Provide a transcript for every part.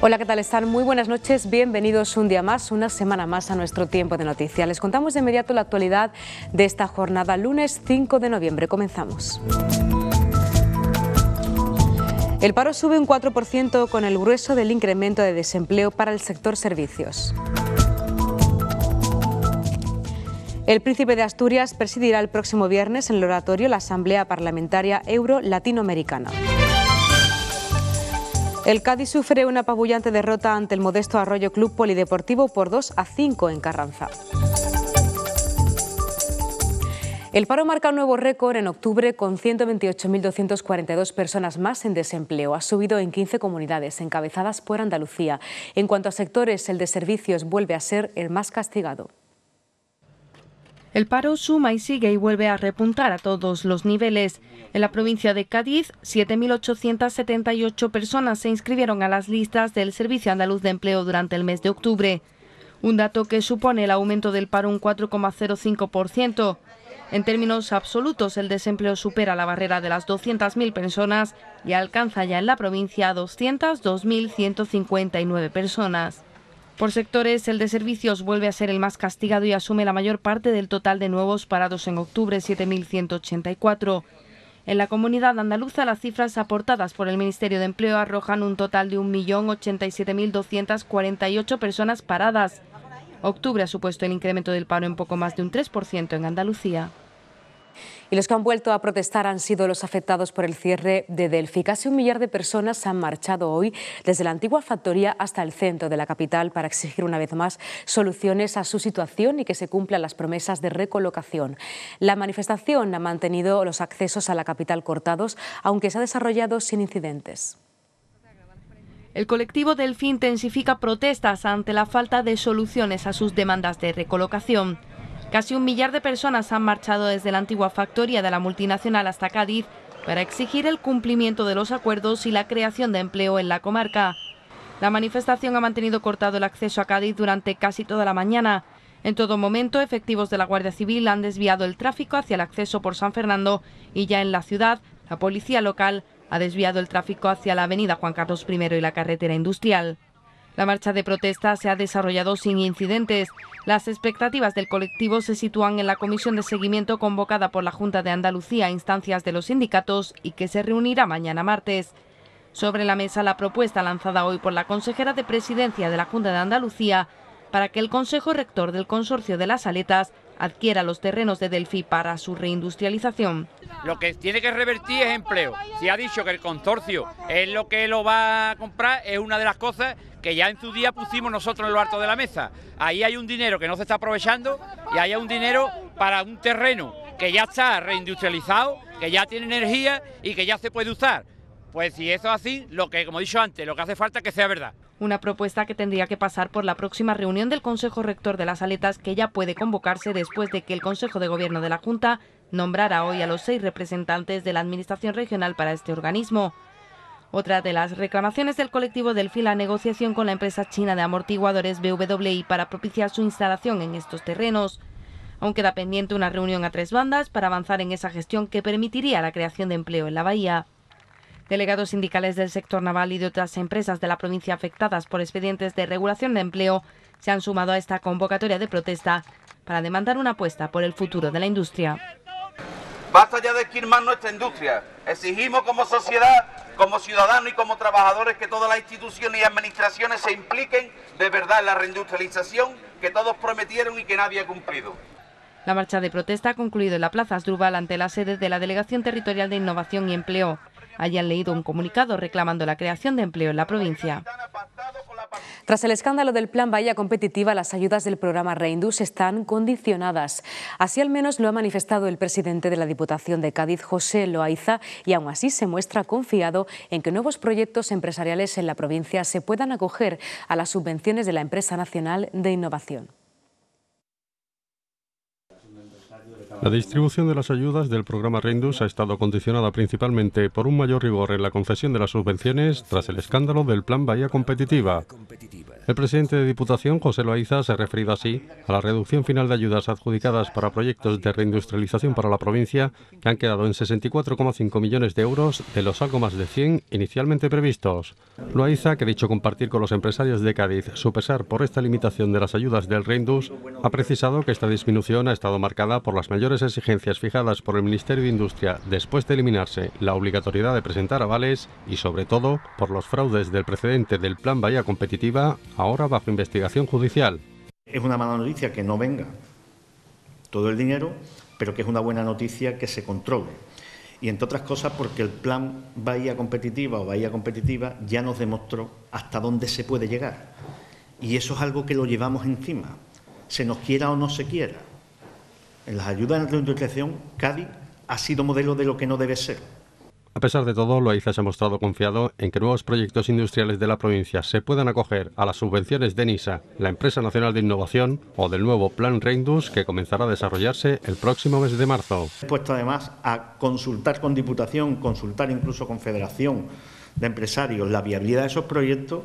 Hola, ¿qué tal están? Muy buenas noches, bienvenidos un día más, una semana más a nuestro tiempo de Noticias. Les contamos de inmediato la actualidad de esta jornada, lunes 5 de noviembre. Comenzamos. El paro sube un 4% con el grueso del incremento de desempleo para el sector servicios. El príncipe de Asturias presidirá el próximo viernes en el oratorio la Asamblea Parlamentaria Euro-Latinoamericana. El Cádiz sufre una apabullante derrota ante el modesto Arroyo Club Polideportivo por 2 a 5 en Carranza. El paro marca un nuevo récord en octubre con 128.242 personas más en desempleo. Ha subido en 15 comunidades encabezadas por Andalucía. En cuanto a sectores, el de servicios vuelve a ser el más castigado. El paro suma y sigue y vuelve a repuntar a todos los niveles. En la provincia de Cádiz, 7.878 personas se inscribieron a las listas del Servicio Andaluz de Empleo durante el mes de octubre, un dato que supone el aumento del paro un 4,05%. En términos absolutos, el desempleo supera la barrera de las 200.000 personas y alcanza ya en la provincia 202.159 personas. Por sectores, el de servicios vuelve a ser el más castigado y asume la mayor parte del total de nuevos parados en octubre, 7.184. En la comunidad andaluza, las cifras aportadas por el Ministerio de Empleo arrojan un total de 1.087.248 personas paradas. Octubre ha supuesto el incremento del paro en poco más de un 3% en Andalucía. Y los que han vuelto a protestar han sido los afectados por el cierre de Delphi. Casi un millar de personas han marchado hoy desde la antigua factoría hasta el centro de la capital para exigir una vez más soluciones a su situación y que se cumplan las promesas de recolocación. La manifestación ha mantenido los accesos a la capital cortados, aunque se ha desarrollado sin incidentes. El colectivo Delfi intensifica protestas ante la falta de soluciones a sus demandas de recolocación. Casi un millar de personas han marchado desde la antigua factoría de la multinacional hasta Cádiz para exigir el cumplimiento de los acuerdos y la creación de empleo en la comarca. La manifestación ha mantenido cortado el acceso a Cádiz durante casi toda la mañana. En todo momento, efectivos de la Guardia Civil han desviado el tráfico hacia el acceso por San Fernando y ya en la ciudad, la policía local ha desviado el tráfico hacia la avenida Juan Carlos I y la carretera industrial. La marcha de protesta se ha desarrollado sin incidentes. Las expectativas del colectivo se sitúan en la comisión de seguimiento convocada por la Junta de Andalucía a instancias de los sindicatos y que se reunirá mañana martes. Sobre la mesa la propuesta lanzada hoy por la consejera de presidencia de la Junta de Andalucía para que el Consejo Rector del Consorcio de las Aletas adquiera los terrenos de Delfi para su reindustrialización. Lo que tiene que revertir es empleo. Si ha dicho que el consorcio es lo que lo va a comprar, es una de las cosas que ya en su día pusimos nosotros en lo alto de la mesa. Ahí hay un dinero que no se está aprovechando y hay un dinero para un terreno que ya está reindustrializado, que ya tiene energía y que ya se puede usar. Pues si eso es así, lo que, como he dicho antes, lo que hace falta es que sea verdad. Una propuesta que tendría que pasar por la próxima reunión del Consejo Rector de las Aletas, que ya puede convocarse después de que el Consejo de Gobierno de la Junta nombrara hoy a los seis representantes de la Administración Regional para este organismo. Otra de las reclamaciones del colectivo Delfi a la negociación con la empresa china de amortiguadores BWI para propiciar su instalación en estos terrenos. Aún queda pendiente una reunión a tres bandas para avanzar en esa gestión que permitiría la creación de empleo en la bahía. Delegados sindicales del sector naval y de otras empresas de la provincia afectadas por expedientes de regulación de empleo se han sumado a esta convocatoria de protesta para demandar una apuesta por el futuro de la industria. Basta ya de esquirmar nuestra industria. Exigimos como sociedad, como ciudadanos y como trabajadores que todas las instituciones y administraciones se impliquen de verdad en la reindustrialización que todos prometieron y que nadie ha cumplido. La marcha de protesta ha concluido en la Plaza Asdrúbal ante la sede de la Delegación Territorial de Innovación y Empleo hayan leído un comunicado reclamando la creación de empleo en la provincia. Tras el escándalo del Plan Bahía Competitiva, las ayudas del programa Reindus están condicionadas. Así al menos lo ha manifestado el presidente de la Diputación de Cádiz, José Loaiza, y aún así se muestra confiado en que nuevos proyectos empresariales en la provincia se puedan acoger a las subvenciones de la Empresa Nacional de Innovación. La distribución de las ayudas del programa Reindus ha estado condicionada principalmente por un mayor rigor en la concesión de las subvenciones tras el escándalo del Plan Bahía Competitiva. El presidente de Diputación, José Loaiza, se ha referido así a la reducción final de ayudas adjudicadas para proyectos de reindustrialización para la provincia, que han quedado en 64,5 millones de euros de los algo más de 100 inicialmente previstos. Loaiza, que ha dicho compartir con los empresarios de Cádiz su pesar por esta limitación de las ayudas del Reindus, ha precisado que esta disminución ha estado marcada por las mayores exigencias fijadas por el Ministerio de Industria después de eliminarse la obligatoriedad de presentar avales y, sobre todo, por los fraudes del precedente del Plan Bahía Competitiva ahora bajo investigación judicial. Es una mala noticia que no venga todo el dinero, pero que es una buena noticia que se controle. Y entre otras cosas porque el plan Bahía Competitiva o Bahía Competitiva ya nos demostró hasta dónde se puede llegar. Y eso es algo que lo llevamos encima, se nos quiera o no se quiera. En las ayudas de la Cádiz ha sido modelo de lo que no debe ser. A pesar de todo, Loaiza se ha mostrado confiado en que nuevos proyectos industriales de la provincia se puedan acoger a las subvenciones de NISA, la Empresa Nacional de Innovación, o del nuevo Plan Reindus que comenzará a desarrollarse el próximo mes de marzo. Puesto además a consultar con Diputación, consultar incluso con Federación de Empresarios la viabilidad de esos proyectos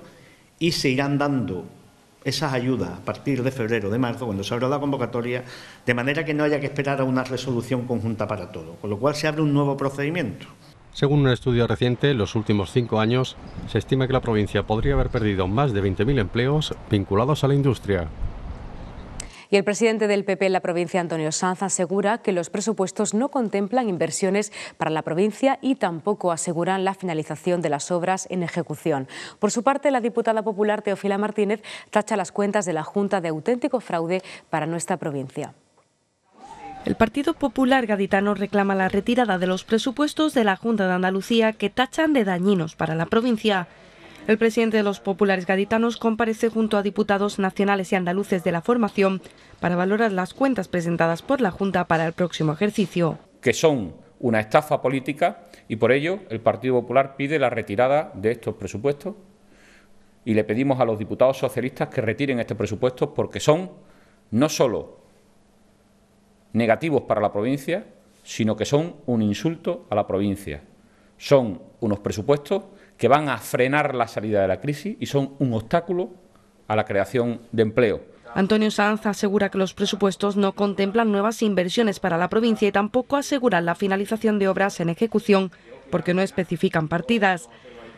y se irán dando esas ayudas a partir de febrero, de marzo, cuando se abra la convocatoria, de manera que no haya que esperar a una resolución conjunta para todo, con lo cual se abre un nuevo procedimiento. Según un estudio reciente, en los últimos cinco años se estima que la provincia podría haber perdido más de 20.000 empleos vinculados a la industria. Y el presidente del PP en la provincia, Antonio Sanz, asegura que los presupuestos no contemplan inversiones para la provincia y tampoco aseguran la finalización de las obras en ejecución. Por su parte, la diputada popular Teofila Martínez tacha las cuentas de la Junta de auténtico fraude para nuestra provincia. El Partido Popular Gaditano reclama la retirada de los presupuestos de la Junta de Andalucía que tachan de dañinos para la provincia. El presidente de los populares gaditanos comparece junto a diputados nacionales y andaluces de la formación para valorar las cuentas presentadas por la Junta para el próximo ejercicio. Que son una estafa política y por ello el Partido Popular pide la retirada de estos presupuestos y le pedimos a los diputados socialistas que retiren este presupuesto porque son no solo negativos para la provincia, sino que son un insulto a la provincia. Son unos presupuestos que van a frenar la salida de la crisis y son un obstáculo a la creación de empleo. Antonio Sanz asegura que los presupuestos no contemplan nuevas inversiones para la provincia y tampoco aseguran la finalización de obras en ejecución porque no especifican partidas.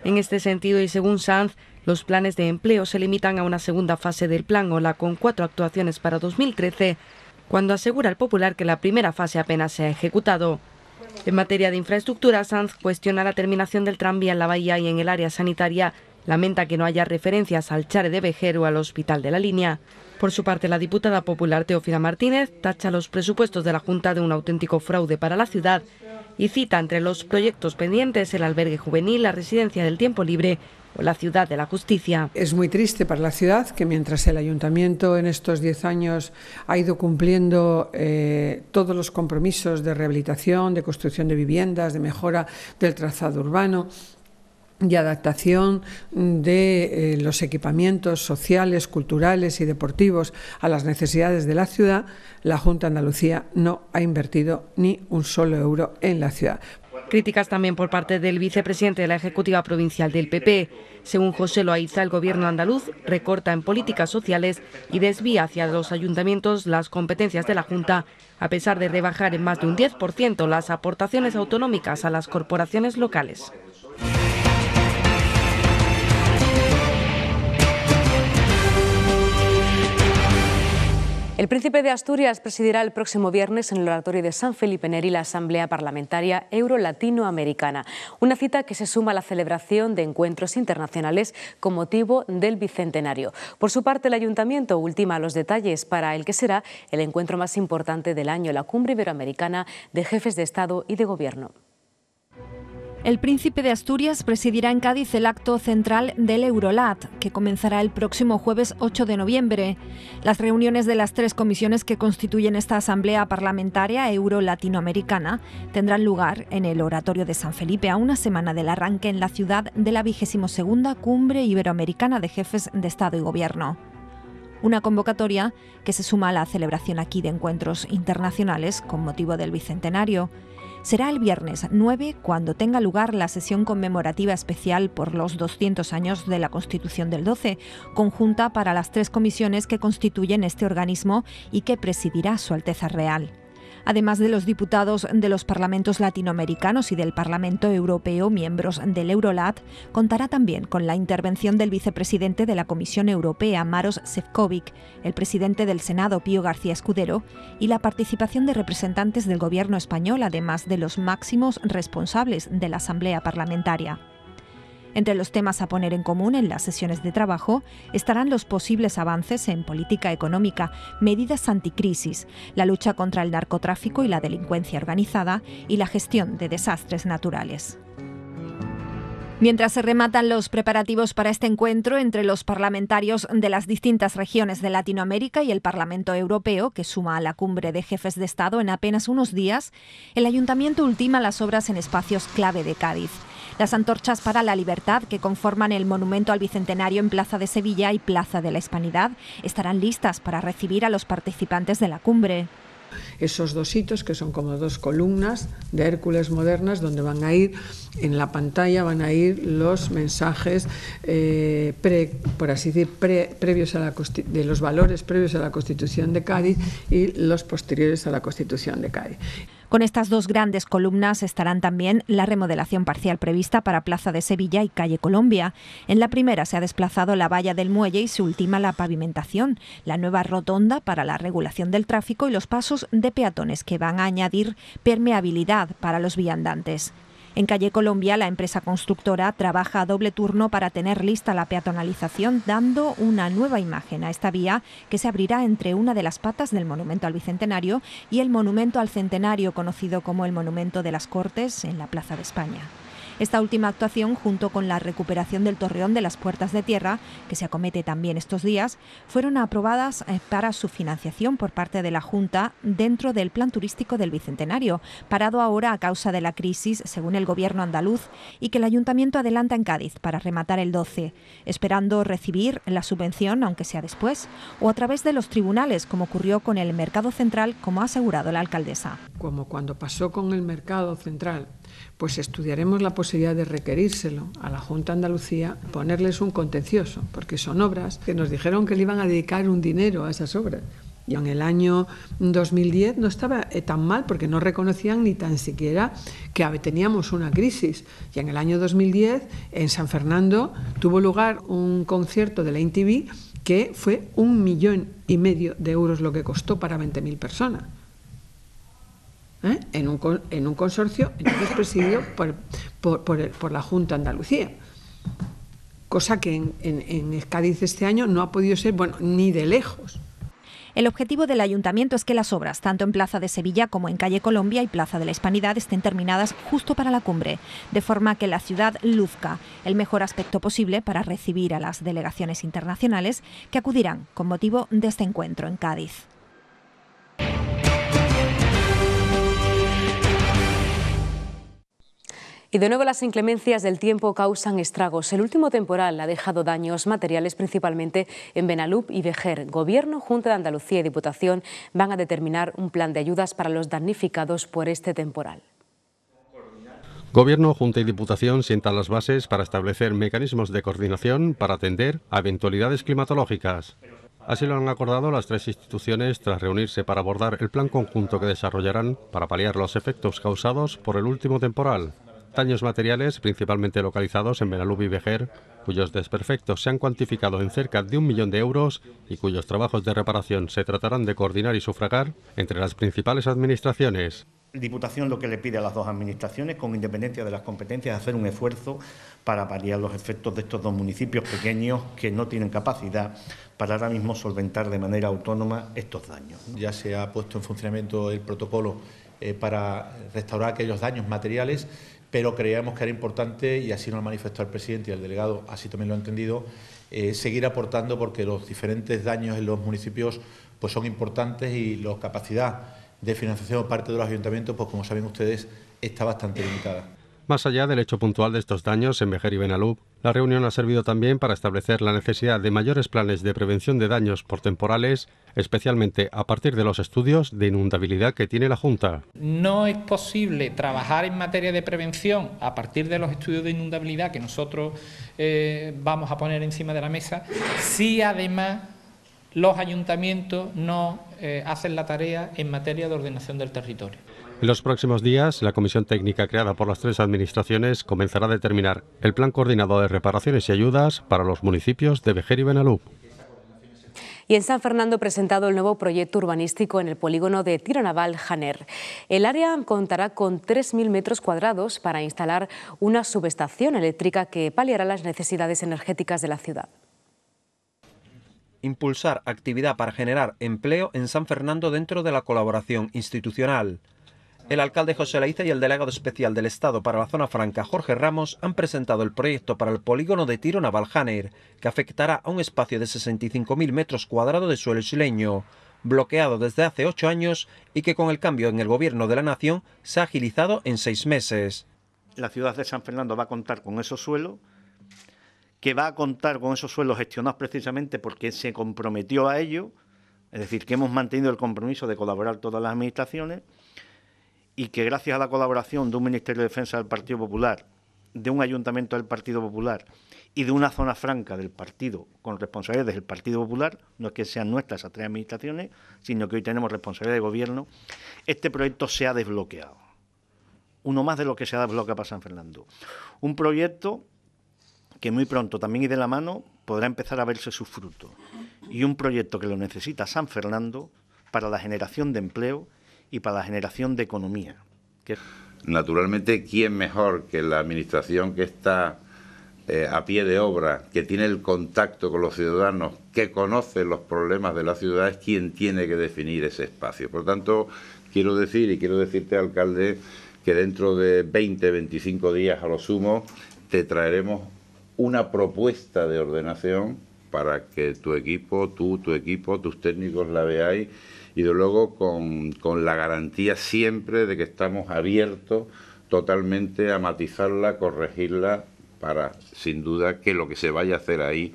En este sentido y según Sanz, los planes de empleo se limitan a una segunda fase del plan OLA con cuatro actuaciones para 2013 cuando asegura el popular que la primera fase apenas se ha ejecutado. En materia de infraestructura, Sanz cuestiona la terminación del tranvía en la bahía y en el área sanitaria. Lamenta que no haya referencias al Chare de Vejero o al Hospital de la Línea. Por su parte, la diputada popular Teófila Martínez tacha los presupuestos de la Junta de un auténtico fraude para la ciudad y cita entre los proyectos pendientes el albergue juvenil, la residencia del tiempo libre la ciudad de la justicia. Es muy triste para la ciudad que mientras el ayuntamiento en estos 10 años ha ido cumpliendo eh, todos los compromisos de rehabilitación, de construcción de viviendas, de mejora del trazado urbano, y adaptación de eh, los equipamientos sociales, culturales y deportivos a las necesidades de la ciudad, la Junta Andalucía no ha invertido ni un solo euro en la ciudad. Críticas también por parte del vicepresidente de la Ejecutiva Provincial del PP. Según José Loaiza, el gobierno andaluz recorta en políticas sociales y desvía hacia los ayuntamientos las competencias de la Junta, a pesar de rebajar en más de un 10% las aportaciones autonómicas a las corporaciones locales. El príncipe de Asturias presidirá el próximo viernes en el oratorio de San Felipe Neri la Asamblea Parlamentaria Euro-Latinoamericana, una cita que se suma a la celebración de encuentros internacionales con motivo del Bicentenario. Por su parte, el Ayuntamiento ultima los detalles para el que será el encuentro más importante del año, la Cumbre Iberoamericana de Jefes de Estado y de Gobierno. El príncipe de Asturias presidirá en Cádiz el acto central del Eurolat, que comenzará el próximo jueves 8 de noviembre. Las reuniones de las tres comisiones que constituyen esta Asamblea Parlamentaria Euro-Latinoamericana tendrán lugar en el Oratorio de San Felipe a una semana del arranque en la ciudad de la 22 Cumbre Iberoamericana de Jefes de Estado y Gobierno una convocatoria que se suma a la celebración aquí de encuentros internacionales con motivo del Bicentenario. Será el viernes 9 cuando tenga lugar la sesión conmemorativa especial por los 200 años de la Constitución del 12, conjunta para las tres comisiones que constituyen este organismo y que presidirá Su Alteza Real además de los diputados de los parlamentos latinoamericanos y del Parlamento Europeo, miembros del Eurolat, contará también con la intervención del vicepresidente de la Comisión Europea, Maros Sefcovic, el presidente del Senado, Pío García Escudero, y la participación de representantes del Gobierno español, además de los máximos responsables de la Asamblea Parlamentaria. Entre los temas a poner en común en las sesiones de trabajo estarán los posibles avances en política económica, medidas anticrisis, la lucha contra el narcotráfico y la delincuencia organizada y la gestión de desastres naturales. Mientras se rematan los preparativos para este encuentro entre los parlamentarios de las distintas regiones de Latinoamérica y el Parlamento Europeo, que suma a la cumbre de jefes de Estado en apenas unos días, el ayuntamiento ultima las obras en espacios clave de Cádiz las antorchas para la libertad que conforman el monumento al Bicentenario en Plaza de Sevilla y Plaza de la Hispanidad estarán listas para recibir a los participantes de la cumbre esos dos hitos que son como dos columnas de Hércules modernas donde van a ir en la pantalla van a ir los mensajes eh, por así decir previos de los valores previos a la Constitución de Cádiz y los posteriores a la Constitución de Cádiz. Con estas dos grandes columnas estarán también la remodelación parcial prevista para Plaza de Sevilla y Calle Colombia. En la primera se ha desplazado la valla del muelle y se ultima la pavimentación, la nueva rotonda para la regulación del tráfico y los pasos de peatones que van a añadir permeabilidad para los viandantes. En Calle Colombia, la empresa constructora trabaja a doble turno para tener lista la peatonalización, dando una nueva imagen a esta vía que se abrirá entre una de las patas del Monumento al Bicentenario y el Monumento al Centenario, conocido como el Monumento de las Cortes, en la Plaza de España. Esta última actuación, junto con la recuperación del torreón de las puertas de tierra, que se acomete también estos días, fueron aprobadas eh, para su financiación por parte de la Junta dentro del plan turístico del Bicentenario, parado ahora a causa de la crisis, según el gobierno andaluz, y que el ayuntamiento adelanta en Cádiz para rematar el 12, esperando recibir la subvención, aunque sea después, o a través de los tribunales, como ocurrió con el mercado central, como ha asegurado la alcaldesa. Como cuando pasó con el mercado central, pues estudiaremos la posibilidad de requerírselo a la Junta de Andalucía, ponerles un contencioso, porque son obras que nos dijeron que le iban a dedicar un dinero a esas obras. Y en el año 2010 no estaba eh, tan mal porque no reconocían ni tan siquiera que teníamos una crisis. Y en el año 2010 en San Fernando tuvo lugar un concierto de la INTV que fue un millón y medio de euros lo que costó para 20.000 personas. ¿eh? en, un, consorcio, entonces presidido por, por, por la Junta Andalucía cosa que en, en, Cádiz este año no ha podido ser, bueno, ni de lejos. El objetivo del ayuntamiento es que las obras, tanto en Plaza de Sevilla como en Calle Colombia y Plaza de la Hispanidad, estén terminadas justo para la cumbre, de forma que la ciudad luzca el mejor aspecto posible para recibir a las delegaciones internacionales que acudirán con motivo de este encuentro en Cádiz. Y de nuevo las inclemencias del tiempo causan estragos. El último temporal ha dejado daños materiales principalmente en Benalup y Vejer. Gobierno, Junta de Andalucía y Diputación van a determinar un plan de ayudas para los damnificados por este temporal. Gobierno, Junta y Diputación sientan las bases para establecer mecanismos de coordinación para atender a eventualidades climatológicas. Así lo han acordado las tres instituciones tras reunirse para abordar el plan conjunto que desarrollarán para paliar los efectos causados por el último temporal daños materiales principalmente localizados en Benalub y Vejer, cuyos desperfectos se han cuantificado en cerca de un millón de euros y cuyos trabajos de reparación se tratarán de coordinar y sufragar entre las principales administraciones. Diputación lo que le pide a las dos administraciones, con independencia de las competencias, hacer un esfuerzo para paliar los efectos de estos dos municipios pequeños que no tienen capacidad para ahora mismo solventar de manera autónoma estos daños. Ya se ha puesto en funcionamiento el protocolo eh, para restaurar aquellos daños materiales pero creíamos que era importante, y así nos manifestó el presidente y el delegado, así también lo ha entendido, eh, seguir aportando porque los diferentes daños en los municipios pues son importantes y la capacidad de financiación por parte de los ayuntamientos, pues como saben ustedes, está bastante limitada. Más allá del hecho puntual de estos daños en Bejer y Benalú, la reunión ha servido también para establecer la necesidad de mayores planes de prevención de daños por temporales, especialmente a partir de los estudios de inundabilidad que tiene la Junta. No es posible trabajar en materia de prevención a partir de los estudios de inundabilidad que nosotros eh, vamos a poner encima de la mesa si además los ayuntamientos no eh, hacen la tarea en materia de ordenación del territorio. En los próximos días, la comisión técnica creada por las tres administraciones comenzará a determinar el plan coordinado de reparaciones y ayudas para los municipios de Vejer y Benalú. Y en San Fernando presentado el nuevo proyecto urbanístico en el polígono de Tironaval, Janer. El área contará con 3.000 metros cuadrados para instalar una subestación eléctrica que paliará las necesidades energéticas de la ciudad impulsar actividad para generar empleo en San Fernando dentro de la colaboración institucional. El alcalde José Laíza y el delegado especial del Estado para la zona franca, Jorge Ramos, han presentado el proyecto para el polígono de tiro Navalhaner, que afectará a un espacio de 65.000 metros cuadrados de suelo isleño, bloqueado desde hace ocho años y que con el cambio en el gobierno de la nación se ha agilizado en seis meses. La ciudad de San Fernando va a contar con esos suelos, que va a contar con esos suelos gestionados precisamente porque se comprometió a ello, es decir, que hemos mantenido el compromiso de colaborar todas las administraciones y que gracias a la colaboración de un Ministerio de Defensa del Partido Popular, de un ayuntamiento del Partido Popular y de una zona franca del partido con responsabilidades del Partido Popular, no es que sean nuestras esas tres administraciones, sino que hoy tenemos responsabilidad de gobierno, este proyecto se ha desbloqueado. Uno más de lo que se ha desbloqueado para San Fernando. Un proyecto que muy pronto, también y de la mano, podrá empezar a verse sus fruto. Y un proyecto que lo necesita San Fernando para la generación de empleo y para la generación de economía. Naturalmente, ¿quién mejor que la Administración que está eh, a pie de obra, que tiene el contacto con los ciudadanos, que conoce los problemas de la ciudad, es quien tiene que definir ese espacio. Por lo tanto, quiero decir y quiero decirte, alcalde, que dentro de 20, 25 días a lo sumo, te traeremos una propuesta de ordenación para que tu equipo, tú, tu equipo, tus técnicos la veáis y de luego con, la garantía siempre de que estamos abiertos totalmente a matizarla, corregirla, para sin duda que lo que se vaya a hacer ahí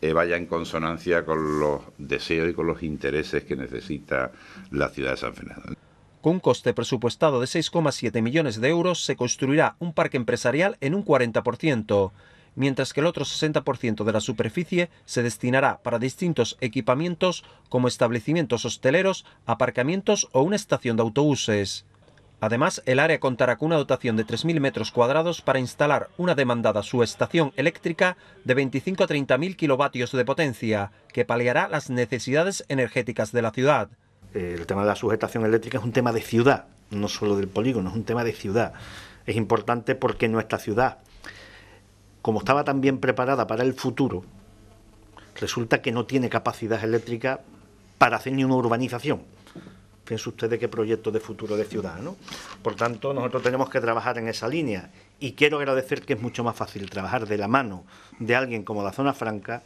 eh, vaya en consonancia con los deseos y con los intereses que necesita la ciudad de San Fernando. Con un coste presupuestado de 6,7 millones de euros se construirá un parque empresarial en un 40% mientras que el otro 60% de la superficie se destinará para distintos equipamientos como establecimientos hosteleros, aparcamientos o una estación de autobuses. Además, el área contará con una dotación de 3.000 metros cuadrados para instalar una demandada subestación eléctrica de 25 a 30.000 kilovatios de potencia, que paliará las necesidades energéticas de la ciudad. El tema de la subestación eléctrica es un tema de ciudad, no solo del polígono, es un tema de ciudad. Es importante porque nuestra ciudad como estaba tan bien preparada para el futuro, resulta que no tiene capacidad eléctrica para hacer ni una urbanización. Fíjense ustedes qué proyecto de futuro de ciudad, ¿no? Por tanto, nosotros tenemos que trabajar en esa línea. Y quiero agradecer que es mucho más fácil trabajar de la mano de alguien como la Zona Franca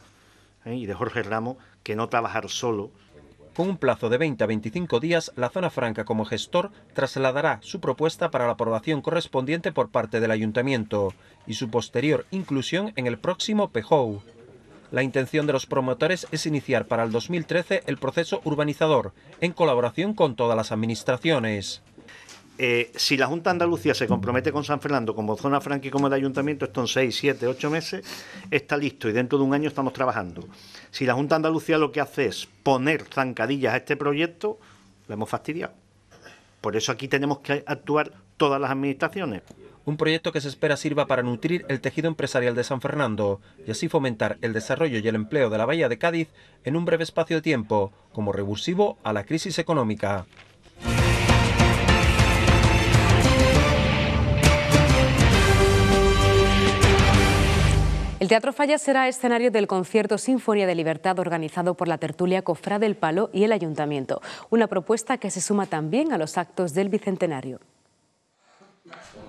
¿eh? y de Jorge Ramos que no trabajar solo con un plazo de 20 a 25 días, la zona franca como gestor trasladará su propuesta para la aprobación correspondiente por parte del ayuntamiento y su posterior inclusión en el próximo PJO. La intención de los promotores es iniciar para el 2013 el proceso urbanizador, en colaboración con todas las administraciones. Eh, si la Junta de Andalucía se compromete con San Fernando como zona franca y como el ayuntamiento, esto en 6, siete, 8 meses está listo y dentro de un año estamos trabajando. Si la Junta Andalucía lo que hace es poner zancadillas a este proyecto, lo hemos fastidiado. Por eso aquí tenemos que actuar todas las administraciones. Un proyecto que se espera sirva para nutrir el tejido empresarial de San Fernando y así fomentar el desarrollo y el empleo de la Bahía de Cádiz en un breve espacio de tiempo, como revulsivo a la crisis económica. El Teatro Falla será escenario del concierto Sinfonía de Libertad organizado por la tertulia Cofra del Palo y el Ayuntamiento, una propuesta que se suma también a los actos del Bicentenario.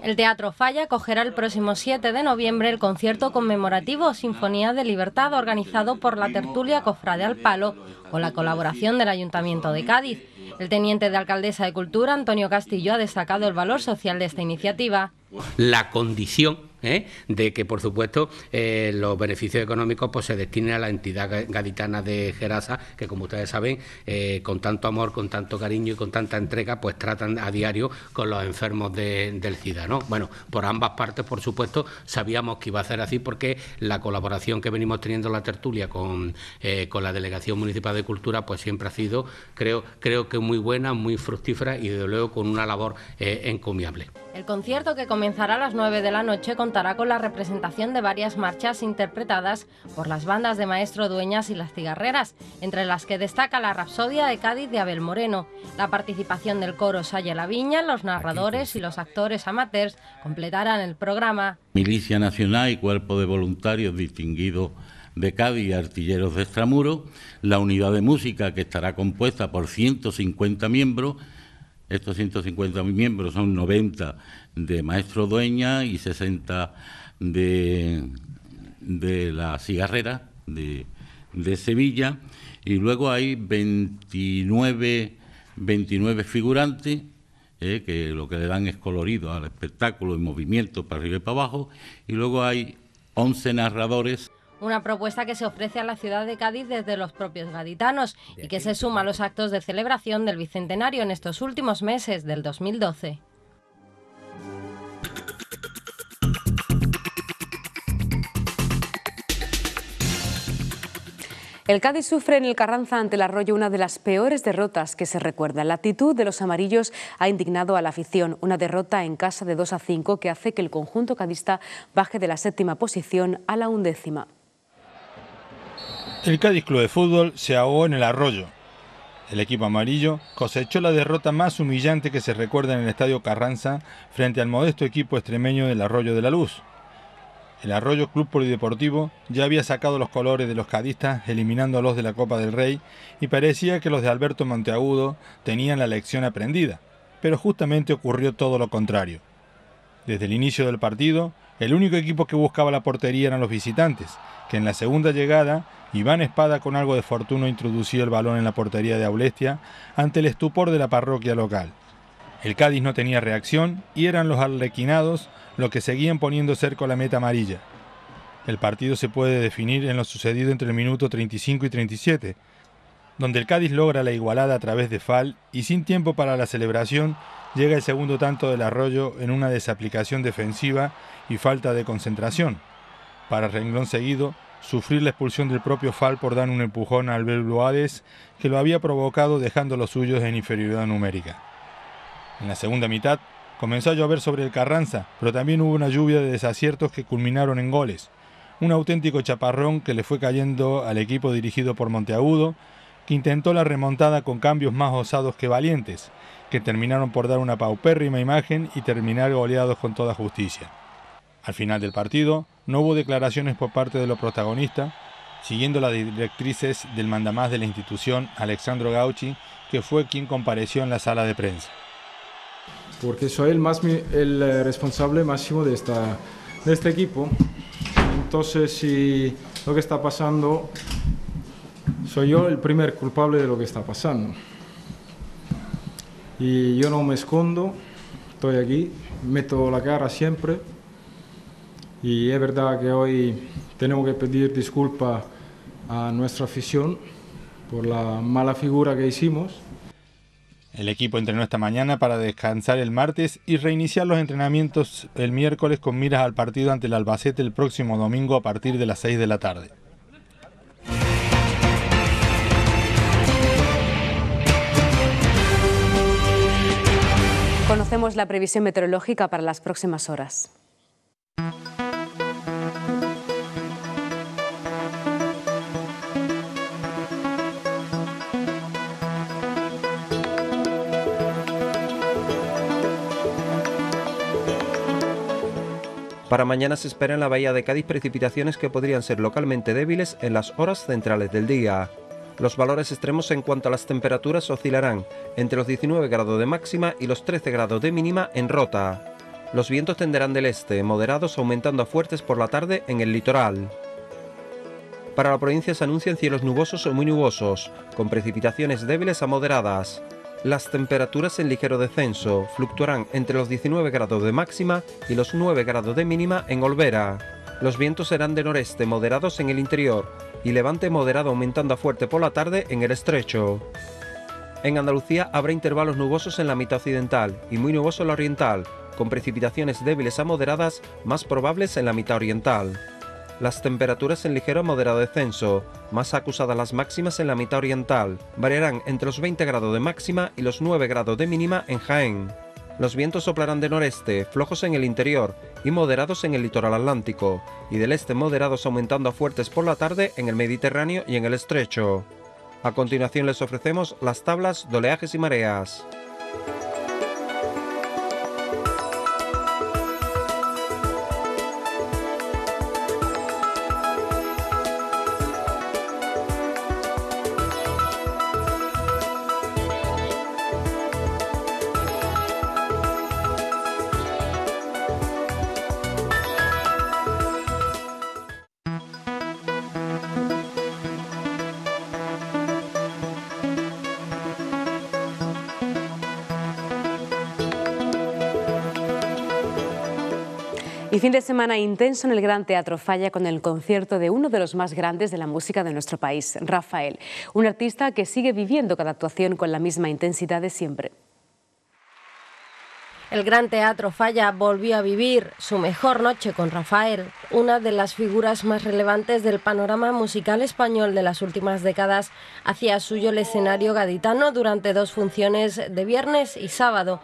El Teatro Falla acogerá el próximo 7 de noviembre el concierto conmemorativo Sinfonía de Libertad organizado por la tertulia Cofrade al Palo con la colaboración del Ayuntamiento de Cádiz. El teniente de Alcaldesa de Cultura, Antonio Castillo, ha destacado el valor social de esta iniciativa. La condición ¿eh? de que, por supuesto, eh, los beneficios económicos pues, se destinen a la entidad gaditana de Gerasa, que, como ustedes saben, eh, con tanto amor, con tanto cariño y con tanta entrega, pues tratan a diario con los enfermos del SIDA. ¿no? Bueno, por ambas partes, por supuesto, sabíamos que iba a ser así porque la colaboración que venimos teniendo la tertulia con, con la Delegación Municipal de Cultura, pues siempre ha sido, creo, creo que muy buena, muy fructífera y, desde luego, con una labor encomiable. El concierto que comenzará a las 9 de la noche contará con la representación de varias marchas interpretadas por las bandas de Maestro Dueñas y las Cigarreras, entre las que destaca la Rapsodia de Cádiz de Abel Moreno, la participación del coro Saya La Viña, los narradores pues. y los actores amateurs completarán el programa. Milicia Nacional y Cuerpo de Voluntarios distinguido de Cádiz y Artilleros de Extramuro, la unidad de música que estará compuesta por 150 miembros, estos 150 miembros son 90 de Maestro Dueña y 60 de, la cigarrera de, Sevilla. Y luego hay 29, figurantes, eh, que lo que le dan es colorido al espectáculo y movimiento para arriba y para abajo. Y luego hay 11 narradores. Una propuesta que se ofrece a la ciudad de Cádiz desde los propios gaditanos y que se suma a los actos de celebración del Bicentenario en estos últimos meses del 2012. El Cádiz sufre en el Carranza ante el Arroyo una de las peores derrotas que se recuerda. La actitud de los amarillos ha indignado a la afición. Una derrota en casa de 2 a 5 que hace que el conjunto cadista baje de la séptima posición a la undécima. El Cádiz Club de Fútbol se ahogó en el Arroyo. El equipo amarillo cosechó la derrota más humillante que se recuerda en el Estadio Carranza frente al modesto equipo extremeño del Arroyo de la Luz. El Arroyo Club Polideportivo ya había sacado los colores de los cadistas los de la Copa del Rey y parecía que los de Alberto Monteagudo tenían la lección aprendida, pero justamente ocurrió todo lo contrario. Desde el inicio del partido, el único equipo que buscaba la portería eran los visitantes, que en la segunda llegada, Iván Espada con algo de fortuna introducía el balón en la portería de Aulestia ante el estupor de la parroquia local. El Cádiz no tenía reacción y eran los arlequinados lo que seguían poniendo cerca la meta amarilla. El partido se puede definir en lo sucedido entre el minuto 35 y 37, donde el Cádiz logra la igualada a través de Fal y sin tiempo para la celebración llega el segundo tanto del arroyo en una desaplicación defensiva y falta de concentración. Para renglón seguido, sufrir la expulsión del propio Fal por dar un empujón al Luades que lo había provocado dejando los suyos en inferioridad numérica. En la segunda mitad, Comenzó a llover sobre el Carranza, pero también hubo una lluvia de desaciertos que culminaron en goles. Un auténtico chaparrón que le fue cayendo al equipo dirigido por Monteagudo, que intentó la remontada con cambios más osados que valientes, que terminaron por dar una paupérrima imagen y terminar goleados con toda justicia. Al final del partido, no hubo declaraciones por parte de los protagonistas, siguiendo las directrices del mandamás de la institución, Alexandro Gauchi, que fue quien compareció en la sala de prensa porque soy el, más, el eh, responsable máximo de, esta, de este equipo. Entonces, si lo que está pasando, soy yo el primer culpable de lo que está pasando. Y yo no me escondo, estoy aquí, meto la cara siempre. Y es verdad que hoy tenemos que pedir disculpas a nuestra afición por la mala figura que hicimos el equipo entrenó esta mañana para descansar el martes y reiniciar los entrenamientos el miércoles con miras al partido ante el Albacete el próximo domingo a partir de las 6 de la tarde. Conocemos la previsión meteorológica para las próximas horas. Para mañana se espera en la bahía de Cádiz precipitaciones que podrían ser localmente débiles en las horas centrales del día. Los valores extremos en cuanto a las temperaturas oscilarán entre los 19 grados de máxima y los 13 grados de mínima en Rota. Los vientos tenderán del este, moderados aumentando a fuertes por la tarde en el litoral. Para la provincia se anuncian cielos nubosos o muy nubosos, con precipitaciones débiles a moderadas. Las temperaturas en ligero descenso fluctuarán entre los 19 grados de máxima y los 9 grados de mínima en Olvera. Los vientos serán de noreste moderados en el interior y levante moderado aumentando a fuerte por la tarde en el estrecho. En Andalucía habrá intervalos nubosos en la mitad occidental y muy nuboso en la oriental, con precipitaciones débiles a moderadas más probables en la mitad oriental las temperaturas en ligero a moderado descenso, más acusadas las máximas en la mitad oriental, variarán entre los 20 grados de máxima y los 9 grados de mínima en Jaén. Los vientos soplarán de noreste, flojos en el interior y moderados en el litoral atlántico, y del este moderados aumentando a fuertes por la tarde en el Mediterráneo y en el estrecho. A continuación les ofrecemos las tablas de oleajes y mareas. Y fin de semana intenso en el Gran Teatro Falla con el concierto de uno de los más grandes de la música de nuestro país, Rafael, un artista que sigue viviendo cada actuación con la misma intensidad de siempre. El Gran Teatro Falla volvió a vivir su mejor noche con Rafael, una de las figuras más relevantes del panorama musical español de las últimas décadas, hacía suyo el escenario gaditano durante dos funciones de viernes y sábado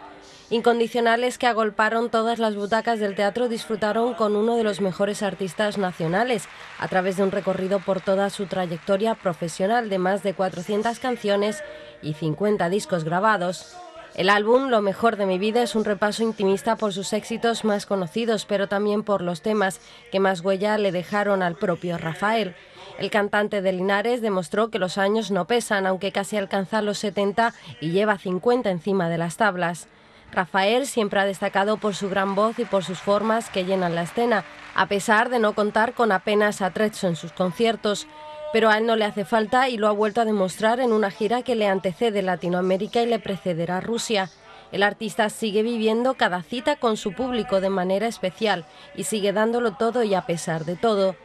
Incondicionales que agolparon todas las butacas del teatro disfrutaron con uno de los mejores artistas nacionales, a través de un recorrido por toda su trayectoria profesional de más de 400 canciones y 50 discos grabados. El álbum Lo mejor de mi vida es un repaso intimista por sus éxitos más conocidos, pero también por los temas que más huella le dejaron al propio Rafael. El cantante de Linares demostró que los años no pesan, aunque casi alcanza los 70 y lleva 50 encima de las tablas. Rafael siempre ha destacado por su gran voz y por sus formas que llenan la escena, a pesar de no contar con apenas atrecho en sus conciertos. Pero a él no le hace falta y lo ha vuelto a demostrar en una gira que le antecede Latinoamérica y le precederá Rusia. El artista sigue viviendo cada cita con su público de manera especial y sigue dándolo todo y a pesar de todo.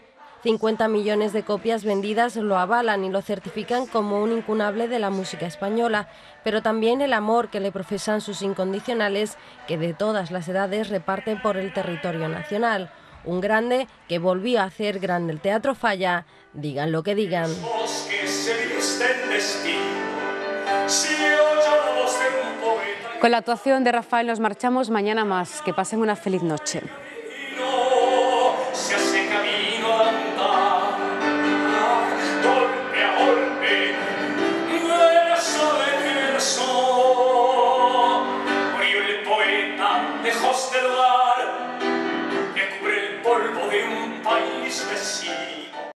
50 millones de copias vendidas lo avalan y lo certifican como un incunable de la música española, pero también el amor que le profesan sus incondicionales que de todas las edades reparten por el territorio nacional. Un grande que volvió a hacer grande el Teatro Falla, digan lo que digan. Con la actuación de Rafael nos marchamos mañana más. Que pasen una feliz noche.